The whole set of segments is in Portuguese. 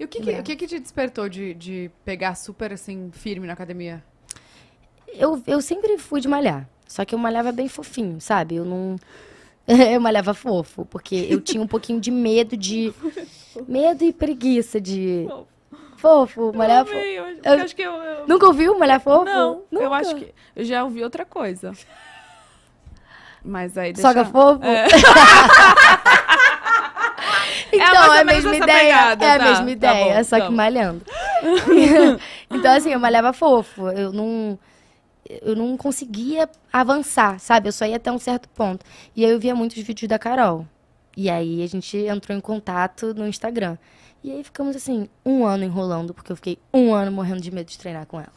E o que, que o que, que te despertou de, de pegar super, assim, firme na academia? Eu, eu sempre fui de malhar. Só que eu malhava bem fofinho, sabe? Eu não... eu malhava fofo, porque eu tinha um pouquinho de medo de... medo e preguiça de... Fofo, malhar fofo. Eu, eu, acho que eu, eu... Nunca ouviu malhar fofo? Não, Nunca. eu acho que... Eu já ouvi outra coisa. Mas aí deixa... Soga fofo? É. Então, é, a mesma ideia. É a mesma ideia, é tá. Tá só que malhando. então, assim, eu malhava fofo. Eu não. Eu não conseguia avançar, sabe? Eu só ia até um certo ponto. E aí eu via muitos vídeos da Carol. E aí a gente entrou em contato no Instagram. E aí ficamos assim, um ano enrolando, porque eu fiquei um ano morrendo de medo de treinar com ela.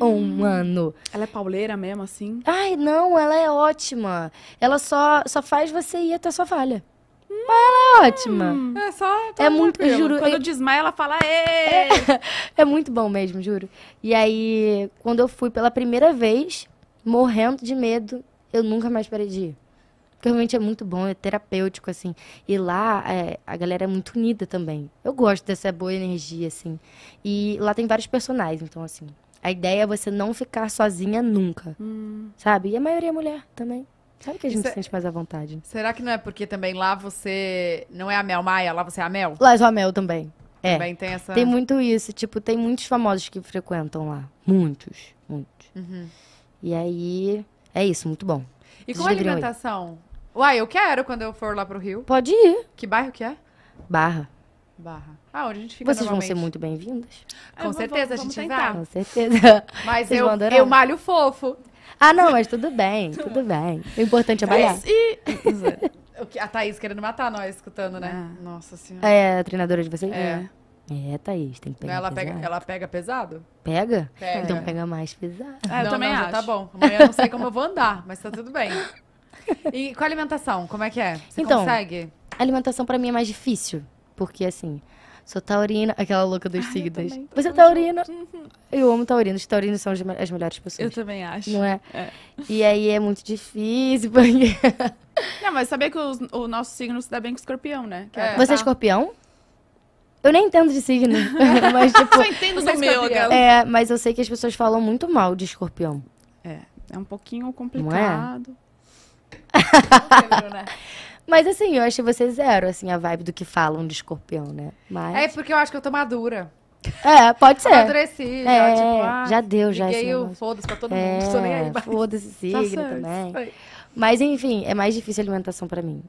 Um hum. ano. Ela é pauleira mesmo, assim? Ai, não, ela é ótima. Ela só, só faz você ir até sua falha. Mas Ela é ótima. Hum. É só. Tá é muito, juro. Quando eu... desmaia, ela fala, é, é muito bom mesmo, juro. E aí, quando eu fui pela primeira vez, morrendo de medo, eu nunca mais parei de ir. Porque realmente é muito bom, é terapêutico, assim. E lá é, a galera é muito unida também. Eu gosto dessa boa energia, assim. E lá tem vários personagens, então, assim. A ideia é você não ficar sozinha nunca. Hum. Sabe? E a maioria é mulher também. Sabe que a gente se sente mais à vontade. Será que não é porque também lá você não é a Mel Maia, lá você é a Mel? Lá é a Mel também. É. Também tem essa. Tem muito isso. Tipo, tem muitos famosos que frequentam lá. Muitos, muitos. Uhum. E aí, é isso, muito bom. E com a alimentação? Uai, eu quero quando eu for lá pro Rio. Pode ir. Que bairro que é? Barra. Barra. Ah, onde a gente fica Vocês vão ser muito bem-vindas. Com é, certeza, a gente vai. Com certeza. Mas eu, eu malho fofo. Ah, não, mas tudo bem, tudo bem. O importante é malhar. E... a Thaís querendo matar nós, escutando, né? Ah. Nossa senhora. É, a treinadora de vocês? É. É, Thaís, tem que pegar ela Pega, ela pega pesado? Pega? pega. Então pega mais pesado. Ah, eu não, também não, acho. tá bom. Amanhã eu não sei como eu vou andar, mas tá tudo bem. E com a alimentação, como é que é? Você então, consegue? A alimentação para mim é mais difícil, porque assim, sou taurina, aquela louca dos ah, signos. Você é taurina? Eu amo taurinos, taurinos são as melhores pessoas. Eu também acho. Não é? é. E aí é muito difícil, porque... Não, mas saber que o nosso signo se dá bem com o escorpião, né? É, é. Você é tá. escorpião? Eu nem entendo de signo. mas, tipo, entendo do meu, É, mas eu sei que as pessoas falam muito mal de escorpião. É, é um pouquinho complicado. Não é? Né? Mas assim, eu achei você é zero, assim, a vibe do que falam de escorpião, né? Mas... É porque eu acho que eu tô madura. É, pode ser. Amadureci, já, é, tipo, ah, já deu, já. Liguei assim, o foda-se pra todo é, mundo, tô nem aí. Mas... Foda-se tá signo também. Mas enfim, é mais difícil a alimentação pra mim.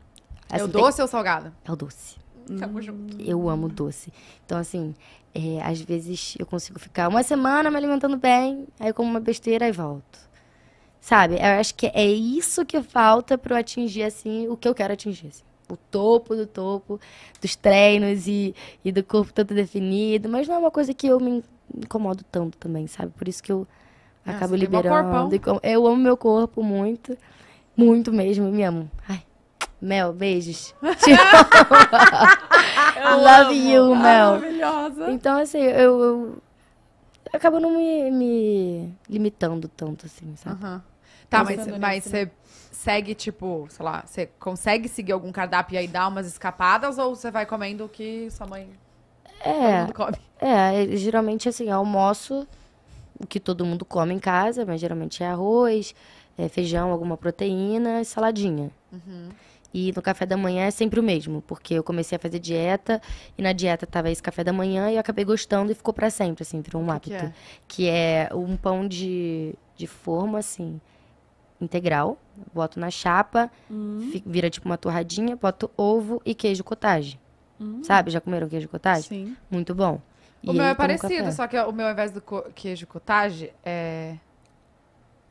Assim, é o assim, doce tem... ou salgado? É o doce. Tamo hum, junto. Eu amo doce. Então, assim, é, às vezes eu consigo ficar uma semana me alimentando bem, aí eu como uma besteira e volto. Sabe? Eu acho que é isso que falta para eu atingir, assim, o que eu quero atingir. Assim. O topo do topo, dos treinos e, e do corpo tanto definido. Mas não é uma coisa que eu me incomodo tanto também, sabe? Por isso que eu ah, acabo liberando. Eu amo meu corpo muito. Muito mesmo, me amo. Ai. Mel, beijos. Te Love amo. you, Mel. Maravilhosa. Então, assim, eu, eu acabo não me, me limitando tanto, assim, sabe? Uhum. Tá, mas, mas você segue, tipo, sei lá, você consegue seguir algum cardápio e aí dar umas escapadas ou você vai comendo o que sua mãe é, é, é, geralmente assim, almoço o que todo mundo come em casa, mas geralmente é arroz, é feijão, alguma proteína e saladinha. Uhum. E no café da manhã é sempre o mesmo, porque eu comecei a fazer dieta e na dieta tava esse café da manhã e eu acabei gostando e ficou para sempre, assim, virou um que hábito. Que é? que é? um pão de, de forma, assim, integral. Boto na chapa, hum. vira tipo uma torradinha, boto ovo e queijo cottage. Hum. Sabe? Já comeram queijo cottage? Sim. Muito bom. O e meu é parecido, só que o meu, ao invés do queijo cottage, é.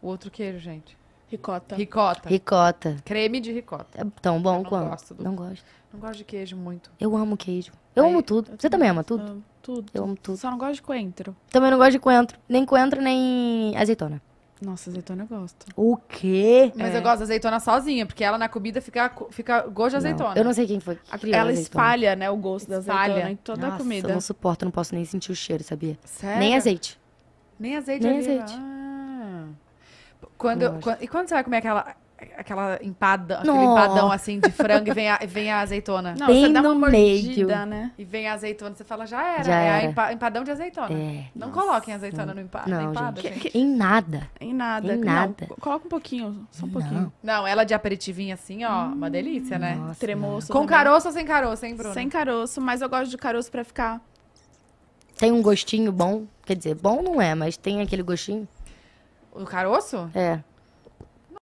O outro queijo, gente. Ricota. Ricota. Ricota. Creme de ricota. É tão bom quanto. não quanto. Gosto do... Não gosto. Não gosto de queijo muito. Eu amo queijo. Eu Aí, amo tudo. Eu Você também ama tudo? Amo tudo. Eu amo tudo. Só não gosto de coentro. Também não gosto de coentro. Nem coentro, nem azeitona. Nossa, azeitona eu gosto. O quê? Mas é. eu gosto de azeitona sozinha, porque ela na comida fica, fica gosto de azeitona. Não, eu não sei quem foi. Que ela espalha, né, o gosto espalha. da azeitona em toda Nossa, a comida. Eu não suporto, não posso nem sentir o cheiro, sabia? Sério? Nem azeite. Nem azeite. Nem é azeite. Ah. Quando, quando, e quando você vai comer aquela, aquela empada, aquele empadão assim de frango e vem a, vem a azeitona? Não, Bem você dá uma no mordida, meio. né? E vem a azeitona, você fala, já era, Já é era. empadão de azeitona. É, Não nossa. coloquem azeitona no empa, na empada, gente. gente. Em nada. Em nada. Em nada. coloca um pouquinho, só um pouquinho. Não, ela de aperitivinho assim, ó, uma hum, delícia, né? Nossa, Com caroço ou sem caroço, hein, Bruno? Sem caroço, mas eu gosto de caroço pra ficar. Tem um gostinho bom. Quer dizer, bom não é, mas tem aquele gostinho. O caroço? É.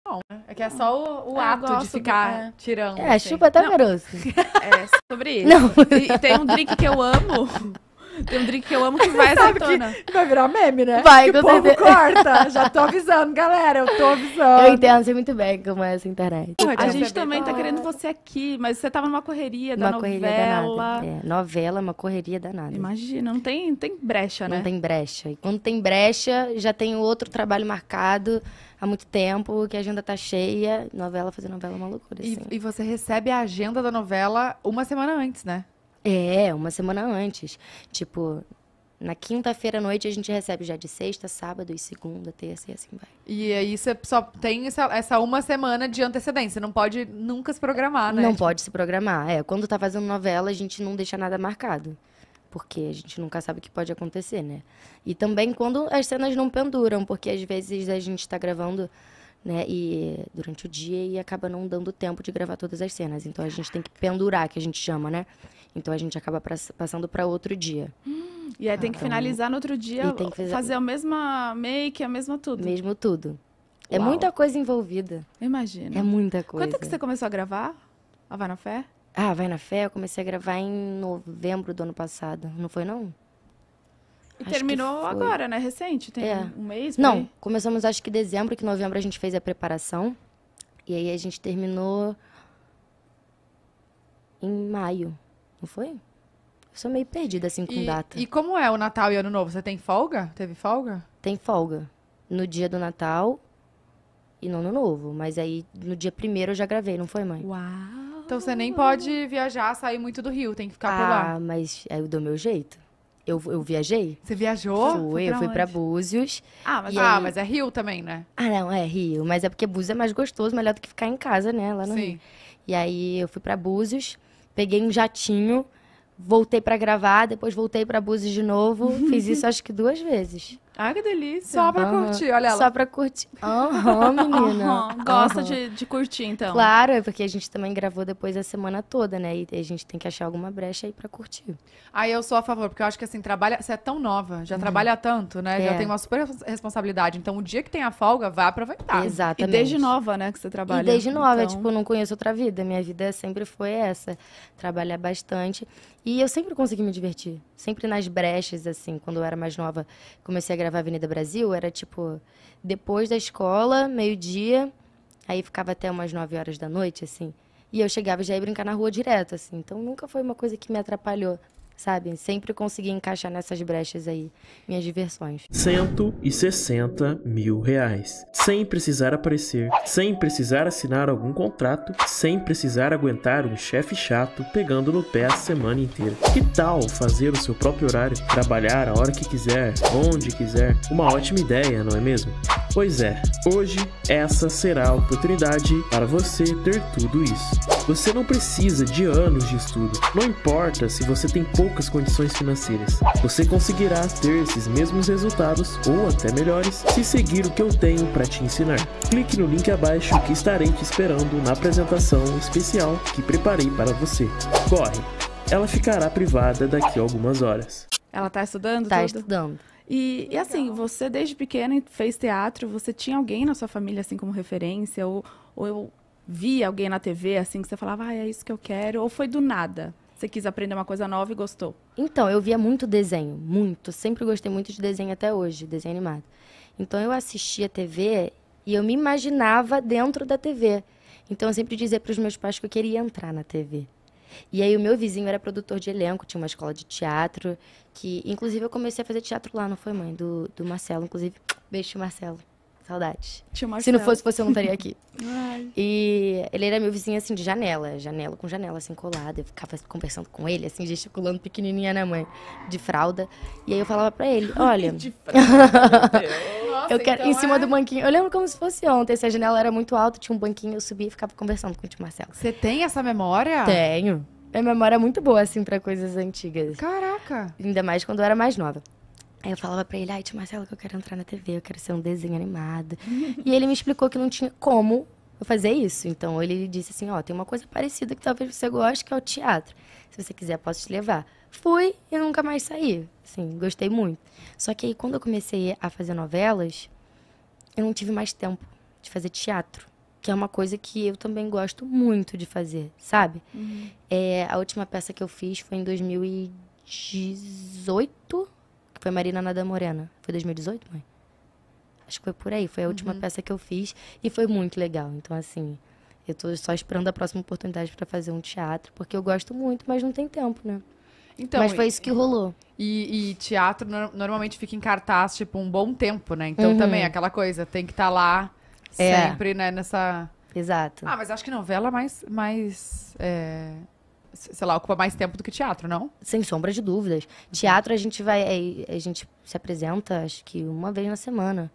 Não, né? é que é só o, o é, ato de ficar do... É. tirando. É, assim. chupa até o caroço. É, sobre isso. Não. E, e tem um drink que eu amo, Tem um drink que eu amo que vai azeitona. Que vai virar meme, né? Vai, que o povo certeza. corta. Já tô avisando, galera. Eu tô avisando. Eu entendo, sei muito bem como é essa internet. a gente também falar. Tá, tá querendo você aqui, mas você tava numa correria uma da correria novela. Danada. É, novela, é uma correria danada. Imagina, não tem, tem brecha, né? Não tem brecha. E quando tem brecha, já tem outro trabalho marcado há muito tempo, que a agenda tá cheia. Novela, fazer novela é uma loucura. E, assim. e você recebe a agenda da novela uma semana antes, né? É, uma semana antes. Tipo, na quinta-feira à noite a gente recebe já de sexta, sábado e segunda, terça e assim vai. E aí você só tem essa, essa uma semana de antecedência, não pode nunca se programar, né? Não tipo... pode se programar. É, quando tá fazendo novela, a gente não deixa nada marcado. Porque a gente nunca sabe o que pode acontecer, né? E também quando as cenas não penduram, porque às vezes a gente tá gravando né? E durante o dia e acaba não dando tempo de gravar todas as cenas. Então a gente tem que pendurar, que a gente chama, né? Então a gente acaba passando para outro dia. Hum, e aí ah, tem que então... finalizar no outro dia, e tem que fazer... fazer a mesma make, a mesma tudo. Mesmo tudo. É Uau. É muita coisa envolvida. Imagina. É muita coisa. Quando é que você começou a gravar? A Vai na Fé? Ah, Vai na Fé, eu comecei a gravar em novembro do ano passado. Não foi, não? E acho terminou agora, né? Recente, tem é. um mês? Não, aí? começamos acho que dezembro, que novembro a gente fez a preparação. E aí a gente terminou em maio não foi? Eu sou meio perdida, assim, com e, data. E como é o Natal e Ano Novo? Você tem folga? Teve folga? Tem folga. No dia do Natal e no Ano Novo. Mas aí, no dia primeiro eu já gravei, não foi, mãe? Uau! Então você nem pode viajar, sair muito do Rio, tem que ficar ah, por lá. Ah, mas é do meu jeito. Eu, eu viajei. Você viajou? Fui, eu fui pra Búzios. Ah, mas, ah aí... mas, é Rio também, né? Ah, não, é Rio. Mas é porque Búzios é mais gostoso, melhor do que ficar em casa, né? Lá no Sim. Rio. E aí eu fui pra Búzios peguei um jatinho, voltei para gravar, depois voltei para Búzios de novo. fiz isso acho que duas vezes. Ah, que delícia. Só pra uhum. curtir, olha ela. Só pra curtir. Aham, uhum, menina. Uhum. Gosta de, de curtir, então. Claro, é porque a gente também gravou depois a semana toda, né? E a gente tem que achar alguma brecha aí pra curtir. Aí eu sou a favor, porque eu acho que assim, trabalha. Você é tão nova, já uhum. trabalha tanto, né? É. Já tem uma super responsabilidade. Então, o dia que tem a folga, vai aproveitar. Exatamente. E desde nova, né, que você trabalha. E desde nova, então... Tipo, eu, tipo, não conheço outra vida. Minha vida sempre foi essa. Trabalhar bastante. E eu sempre consegui me divertir. Sempre nas brechas, assim, quando eu era mais nova. Comecei a gravar Avenida Brasil era tipo depois da escola, meio-dia, aí ficava até umas 9 horas da noite, assim. E eu chegava e já ia brincar na rua direto, assim. Então nunca foi uma coisa que me atrapalhou sabe? Sempre consegui encaixar nessas brechas aí minhas diversões. 160 mil reais. Sem precisar aparecer, sem precisar assinar algum contrato, sem precisar aguentar um chefe chato pegando no pé a semana inteira. Que tal fazer o seu próprio horário? Trabalhar a hora que quiser, onde quiser. Uma ótima ideia, não é mesmo? Pois é, hoje essa será a oportunidade para você ter tudo isso. Você não precisa de anos de estudo. Não importa se você tem pouco poucas condições financeiras. Você conseguirá ter esses mesmos resultados ou até melhores se seguir o que eu tenho para te ensinar. Clique no link abaixo que estarei te esperando na apresentação especial que preparei para você. Corre! Ela ficará privada daqui a algumas horas. Ela está estudando? Está estudando. E, e, assim, você desde pequena fez teatro, você tinha alguém na sua família assim como referência? Ou, ou eu via alguém na TV assim que você falava, ah, é isso que eu quero? Ou foi do nada? Você quis aprender uma coisa nova e gostou? Então, eu via muito desenho, muito. Sempre gostei muito de desenho até hoje, desenho animado. Então, eu assistia TV e eu me imaginava dentro da TV. Então, eu sempre dizia para os meus pais que eu queria entrar na TV. E aí o meu vizinho era produtor de elenco, tinha uma escola de teatro, que inclusive eu comecei a fazer teatro lá, não foi mãe? Do, do Marcelo, inclusive. Beijo, Marcelo. Saudade. Se não fosse você, eu não estaria aqui. e ele era meu vizinho, assim, de janela. Janela com janela, assim, colada. Eu ficava conversando com ele, assim, gesticulando pequenininha na né, mãe. De fralda. E aí eu falava pra ele, olha... de fralda, Nossa, eu quero então em cima é... do banquinho. Eu lembro como se fosse ontem. Se a janela era muito alta, tinha um banquinho, eu subia e ficava conversando com o tio Marcelo. Você tem essa memória? Tenho. É memória muito boa, assim, para coisas antigas. Caraca! Ainda mais quando eu era mais nova. Aí eu falava pra ele, ai, tia Marcelo, que eu quero entrar na TV, eu quero ser um desenho animado. e ele me explicou que não tinha como eu fazer isso. Então ele disse assim, ó, tem uma coisa parecida que talvez você goste, que é o teatro. Se você quiser, posso te levar. Fui e nunca mais saí. Assim, gostei muito. Só que aí quando eu comecei a fazer novelas, eu não tive mais tempo de fazer teatro. Que é uma coisa que eu também gosto muito de fazer, sabe? Uhum. É, a última peça que eu fiz foi em 2018 foi Marina Nada Morena. Foi 2018, mãe? Acho que foi por aí. Foi a última uhum. peça que eu fiz e foi muito legal. Então, assim, eu tô só esperando a próxima oportunidade para fazer um teatro, porque eu gosto muito, mas não tem tempo, né? Então, mas foi isso que rolou. E, e teatro no, normalmente fica em cartaz, tipo, um bom tempo, né? Então uhum. também, é aquela coisa, tem que estar tá lá é. sempre, né, nessa. Exato. Ah, mas acho que novela mais, mais é, sei lá, ocupa mais tempo do que teatro, não? Sem sombra de dúvidas. Teatro a gente vai. É, a gente se apresenta, acho que uma vez na semana.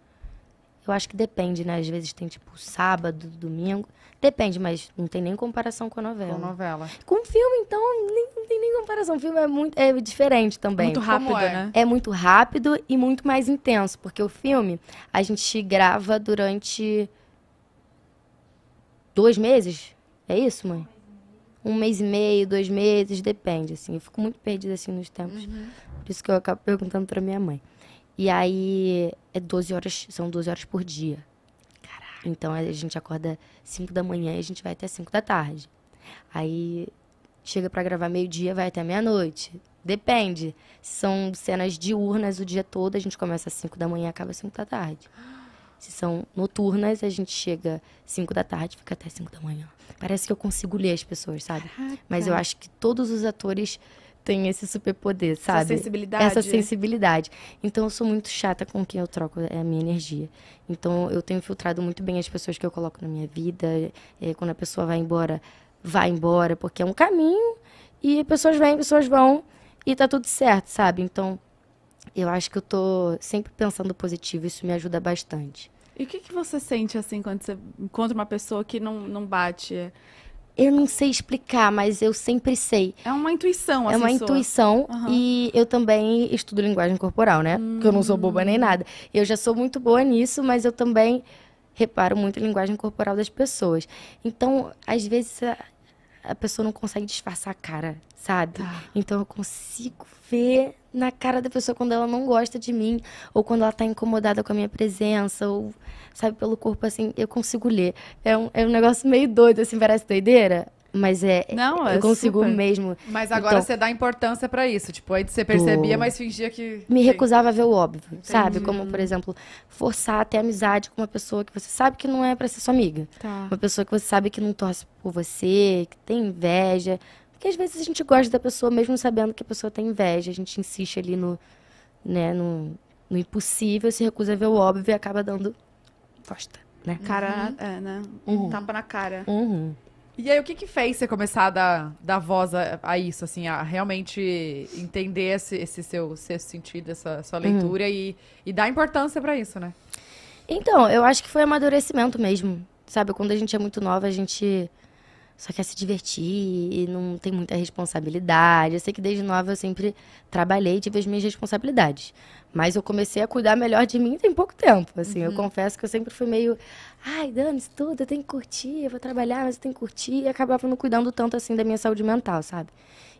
Eu acho que depende, né? Às vezes tem tipo sábado, domingo. Depende, mas não tem nem comparação com a novela. Com novela. Com filme, então, nem, não tem nem comparação. O filme é muito é diferente também. Muito rápido, é? né? É muito rápido e muito mais intenso, porque o filme a gente grava durante dois meses. É isso, mãe? um mês e meio, dois meses, depende, assim. Eu fico muito perdida, assim, nos tempos. Uhum. Por isso que eu acabo perguntando pra minha mãe. E aí, é 12 horas, são 12 horas por dia. Caraca. Então, a gente acorda 5 da manhã e a gente vai até 5 da tarde. Aí, chega para gravar meio-dia, vai até meia-noite. Depende. São cenas diurnas o dia todo, a gente começa às 5 da manhã e acaba às 5 da tarde. Se são noturnas, a gente chega 5 da tarde, fica até 5 da manhã. Parece que eu consigo ler as pessoas, sabe? Caraca. Mas eu acho que todos os atores têm esse superpoder, sabe? Essa sensibilidade. Essa né? sensibilidade. Então eu sou muito chata com quem eu troco é a minha energia. Então eu tenho filtrado muito bem as pessoas que eu coloco na minha vida. É, quando a pessoa vai embora, vai embora, porque é um caminho e pessoas vêm, pessoas vão e tá tudo certo, sabe? Então eu acho que eu tô sempre pensando positivo, isso me ajuda bastante. E o que, que você sente assim quando você encontra uma pessoa que não, não bate? Eu não sei explicar, mas eu sempre sei. É uma intuição, é assim. É uma sua. intuição. Uhum. E eu também estudo linguagem corporal, né? Hum. Porque eu não sou boba nem nada. Eu já sou muito boa nisso, mas eu também reparo muito a linguagem corporal das pessoas. Então, às vezes, a, a pessoa não consegue disfarçar a cara, sabe? Ah. Então, eu consigo ver na cara da pessoa quando ela não gosta de mim, ou quando ela tá incomodada com a minha presença, ou, sabe, pelo corpo, assim, eu consigo ler. É um, é um negócio meio doido, assim, parece doideira. Mas é. Não, eu é consigo super. mesmo. Mas agora então, você dá importância para isso. Tipo, aí você percebia, tô... mas fingia que. Me recusava a ver o óbvio, Entendi. sabe? Como, por exemplo, forçar a ter amizade com uma pessoa que você sabe que não é para ser sua amiga. Tá. Uma pessoa que você sabe que não torce por você, que tem inveja, porque às vezes a gente gosta da pessoa mesmo sabendo que a pessoa tem inveja. A gente insiste ali no, né, no, no impossível, se recusa a ver o óbvio e acaba dando bosta, né? Uhum. Cara, uhum. é, né? tampa uhum. tapa na cara. Uhum. E aí, o que que fez você começar a dar, dar voz a, a, isso, assim, a realmente entender esse, esse seu sexto sentido, essa sua uhum. leitura e, e dar importância para isso, né? Então, eu acho que foi amadurecimento mesmo, sabe? Quando a gente é muito nova, a gente só quer se divertir e não tem muita responsabilidade. Eu sei que desde nova eu sempre trabalhei e tive as minhas responsabilidades. Mas eu comecei a cuidar melhor de mim tem pouco tempo, assim. Uhum. Eu confesso que eu sempre fui meio, ai, dane tudo, eu tenho que curtir, eu vou trabalhar, mas eu tenho que curtir. E acabava não cuidando tanto, assim, da minha saúde mental, sabe?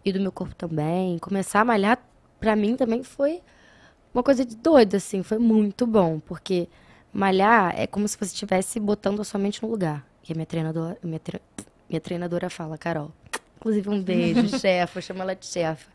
E do meu corpo também. Começar a malhar, pra mim, também foi uma coisa de doido, assim. Foi muito bom, porque malhar é como se você estivesse botando a sua mente no lugar. E a minha treinadora, minha, tre... Minha treinadora fala, Carol. Inclusive, um beijo, chefa, chama ela de chefa.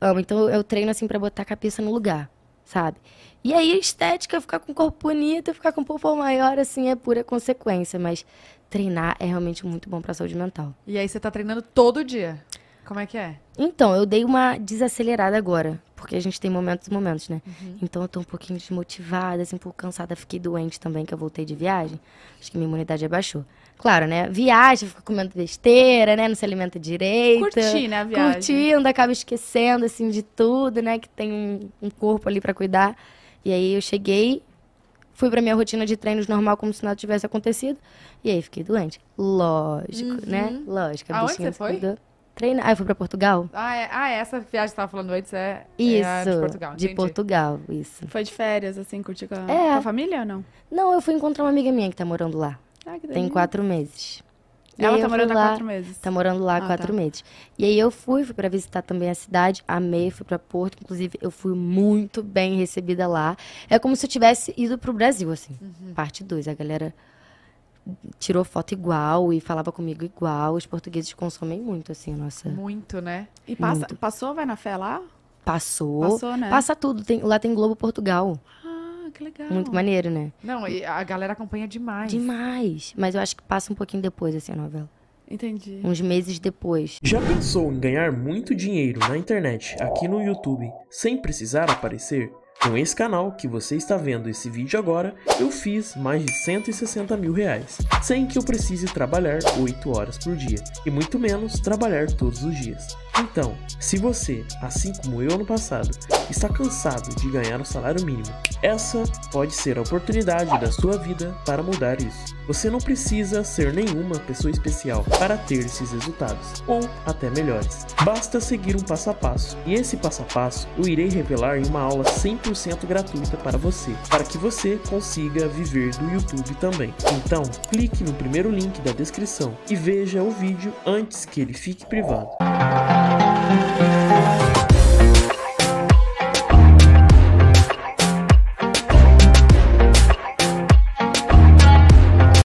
Amo. Então, eu treino assim para botar a cabeça no lugar, sabe? E aí, a estética, ficar com o corpo bonito, ficar com o povo maior, assim, é pura consequência. Mas treinar é realmente muito bom para a saúde mental. E aí, você tá treinando todo dia? Como é que é? Então, eu dei uma desacelerada agora, porque a gente tem momentos e momentos, né? Uhum. Então eu tô um pouquinho desmotivada, assim, um pouco cansada, fiquei doente também, que eu voltei de viagem. Acho que minha imunidade abaixou. Claro, né? Viagem, fica comendo besteira, né? Não se alimenta direito. Curtindo né, a viagem. Curtindo, acaba esquecendo, assim, de tudo, né? Que tem um, um corpo ali para cuidar. E aí eu cheguei, fui pra minha rotina de treinos normal, como se nada tivesse acontecido. E aí fiquei doente. Lógico, né? uhum. né? Lógico. A Aonde você foi? Cuidou treinar. Ah, eu fui pra Portugal? Ah, é, ah é essa viagem que você tava falando antes é, é isso, é de Portugal. Entendi. De Portugal, isso. Foi de férias, assim, curtir com a, é. com a família ou não? Não, eu fui encontrar uma amiga minha que tá morando lá. Ah, que Tem quatro meses. Ela tá morando lá, há quatro meses. Tá morando lá há ah, tá. quatro tá. meses. E aí eu fui, fui pra visitar também a cidade, amei, fui pra Porto. Inclusive, eu fui muito bem recebida lá. É como se eu tivesse ido pro Brasil, assim. Uhum. Parte 2. A galera tirou foto igual e falava comigo igual. Os portugueses consomem muito, assim, nossa. Muito, né? E passa, muito. passou, vai na fé lá? Passou. Passou, né? Passa tudo. Tem, lá tem Globo Portugal. Ah, que legal. Muito maneiro, né? Não, e a galera acompanha demais. Demais. Mas eu acho que passa um pouquinho depois, assim, a novela. Entendi. Uns meses depois. Já pensou em ganhar muito dinheiro na internet, aqui no YouTube, sem precisar aparecer? Com esse canal que você está vendo esse vídeo agora, eu fiz mais de 160 mil reais, sem que eu precise trabalhar 8 horas por dia, e muito menos trabalhar todos os dias. Então, se você, assim como eu no passado, está cansado de ganhar o um salário mínimo, essa pode ser a oportunidade da sua vida para mudar isso. Você não precisa ser nenhuma pessoa especial para ter esses resultados, ou até melhores. Basta seguir um passo a passo, e esse passo a passo eu irei revelar em uma aula 100% gratuita para você, para que você consiga viver do YouTube também. Então, clique no primeiro link da descrição e veja o vídeo antes que ele fique privado. Thank you.